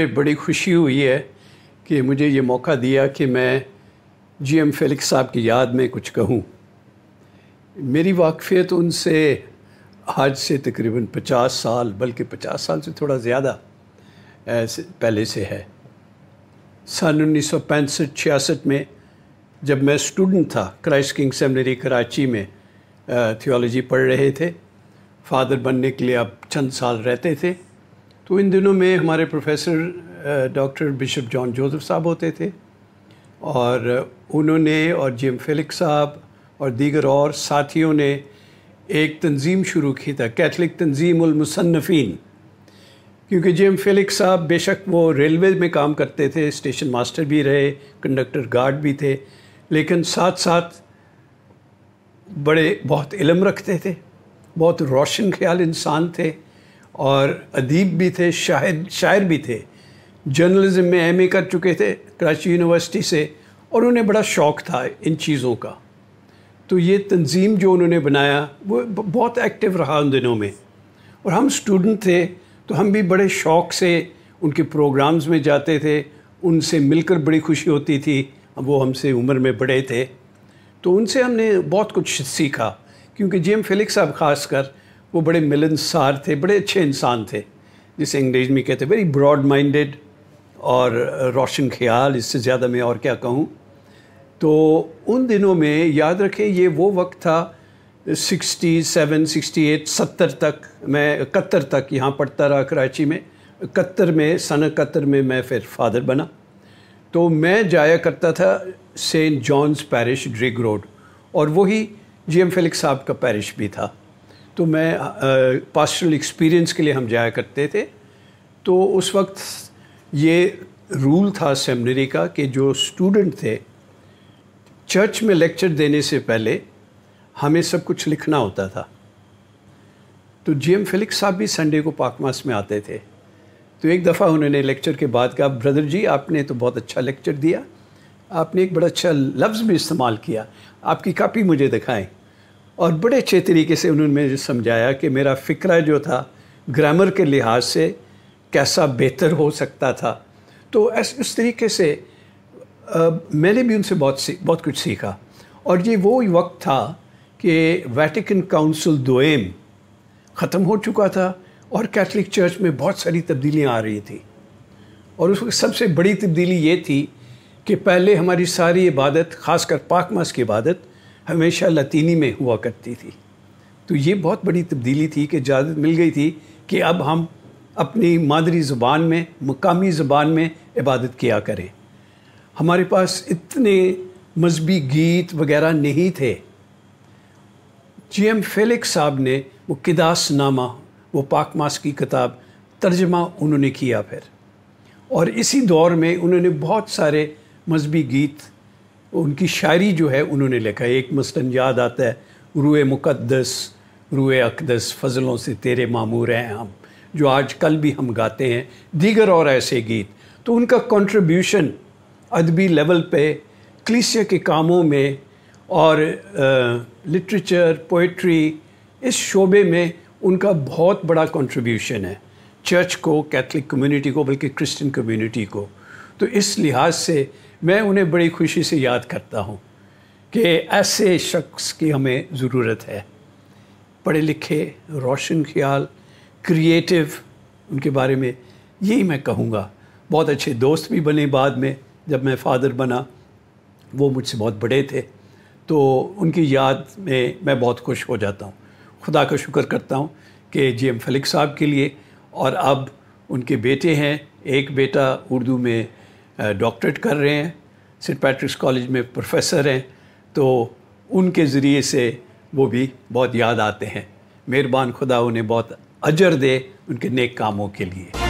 मुझे बड़ी खुशी हुई है कि मुझे ये मौका दिया कि मैं जी एम फेलिक्स साहब की याद में कुछ कहूँ मेरी वाकफ़ियत उनसे आज से तकरीबन पचास साल बल्कि पचास साल से थोड़ा ज़्यादा पहले से है सन उन्नीस सौ पैंसठ छियासठ में जब मैं स्टूडेंट था क्राइस्ट किंग सेमनरी कराची में थियोलॉजी पढ़ रहे थे फादर बनने के लिए अब चंद साल रहते थे तो इन दिनों में हमारे professor doctor Bishop John Joseph साहब होते थे और उन्होंने और जिम फेलिक्स साहब और दीगर और साथियों ने एक तंजीम शुरू की था कैथलिक तंजीमसन्फ़ीन क्योंकि जिम फेलिक्स साहब बेशक वो रेलवे में काम करते थे स्टेशन मास्टर भी रहे कंडक्टर गार्ड भी थे लेकिन साथ साथ बड़े बहुत इलम रखते थे बहुत रोशन ख्याल इंसान थे और अदीब भी थे शायद शायर भी थे जर्नलिज्म में एम कर चुके थे कराची यूनिवर्सिटी से और उन्हें बड़ा शौक़ था इन चीज़ों का तो ये तंजीम जो उन्होंने बनाया वो बहुत एक्टिव रहा उन दिनों में और हम स्टूडेंट थे तो हम भी बड़े शौक़ से उनके प्रोग्राम्स में जाते थे उनसे मिलकर बड़ी खुशी होती थी वो हमसे उम्र में बड़े थे तो उनसे हमने बहुत कुछ सीखा क्योंकि जेम एम फिलिक साहब खासकर वो बड़े मिलनसार थे बड़े अच्छे इंसान थे जिसे अंग्रेज़ में कहते वेरी ब्रॉड माइंडेड और रोशन ख्याल इससे ज़्यादा मैं और क्या कहूँ तो उन दिनों में याद रखें ये वो वक्त था सिक्सटी सेवन सिक्सटी एट सत्तर तक मैं इकहत्तर तक यहाँ पढ़ता रहा कराची में इकहत्तर में सन इकहत्तर में मैं फिर फादर बना तो मैं जाया करता था Saint John's parish Drigh Road और वही जी एम फिलिक्स साहब का पैरिश भी था तो मैं पास्टरल एक्सपीरियंस के लिए हम जाया करते थे तो उस वक्त ये रूल था सेमनरी का कि जो स्टूडेंट थे चर्च में लेक्चर देने से पहले हमें सब कुछ लिखना होता था तो जी एम फिलिक्स साहब भी संडे को पाकमास में आते थे तो एक दफ़ा उन्होंने लेक्चर के बाद कहा ब्रदर जी आपने तो बहुत अच्छा लेक्चर दिया आपने एक बड़ा अच्छा लफ्ज़ भी इस्तेमाल किया आपकी कापी मुझे दिखाएं और बड़े अच्छे तरीके से उन्होंने मुझे समझाया कि मेरा फ़िक्रा जो था ग्रामर के लिहाज से कैसा बेहतर हो सकता था तो इस उस तरीके से आ, मैंने भी उनसे बहुत बहुत कुछ सीखा और ये वो वक्त था कि वैटिकन काउंसिल दोएम ख़त्म हो चुका था और कैथलिक चर्च में बहुत सारी तब्दीलियाँ आ रही थी और उस वक्त सबसे बड़ी तब्दीली ये थी कि पहले हमारी सारी इबादत ख़ासकर पाक मास की इबादत हमेशा लतीनी में हुआ करती थी तो ये बहुत बड़ी तब्दीली थी कि इजाज़त मिल गई थी कि अब हम अपनी मादरी ज़ुबान में मकामी ज़ुबान में इबादत किया करें हमारे पास इतने मजहबी गीत वगैरह नहीं थे जी एम फेलिक्स साहब ने वो किदास नामा वो पाक मास की किताब तर्जमा उन्होंने किया फिर और इसी दौर में उन्होंने बहुत सारे मजहबी गीत उनकी शायरी जो है उन्होंने लिखा है एक मसलन याद आता है रुए मुकद्दस रुए अकदस फजलों से तेरे मामूर हैं हम जो आज कल भी हम गाते हैं दीगर और ऐसे गीत तो उनका कंट्रीब्यूशन अदबी लेवल पे क्लिसिया के कामों में और लिटरेचर पोइट्री इस शोबे में उनका बहुत बड़ा कंट्रीब्यूशन है चर्च को कैथलिक कम्युनिटी को बल्कि क्रिश्चियन कम्युनिटी को तो इस लिहाज से मैं उन्हें बड़ी खुशी से याद करता हूँ कि ऐसे शख्स की हमें ज़रूरत है पढ़े लिखे रोशन ख्याल क्रिएटिव उनके बारे में यही मैं कहूँगा बहुत अच्छे दोस्त भी बने बाद में जब मैं फ़ादर बना वो मुझसे बहुत बड़े थे तो उनकी याद में मैं बहुत खुश हो जाता हूँ खुदा का शुक्र करता हूँ कि जी एम फलिक साहब के लिए और अब उनके बेटे हैं एक बेटा उर्दू में डॉक्टरेट कर रहे हैं सेंट पैट्रिक्स कॉलेज में प्रोफेसर हैं तो उनके ज़रिए से वो भी बहुत याद आते हैं मेहरबान खुदा उन्हें बहुत अजर दे उनके नेक कामों के लिए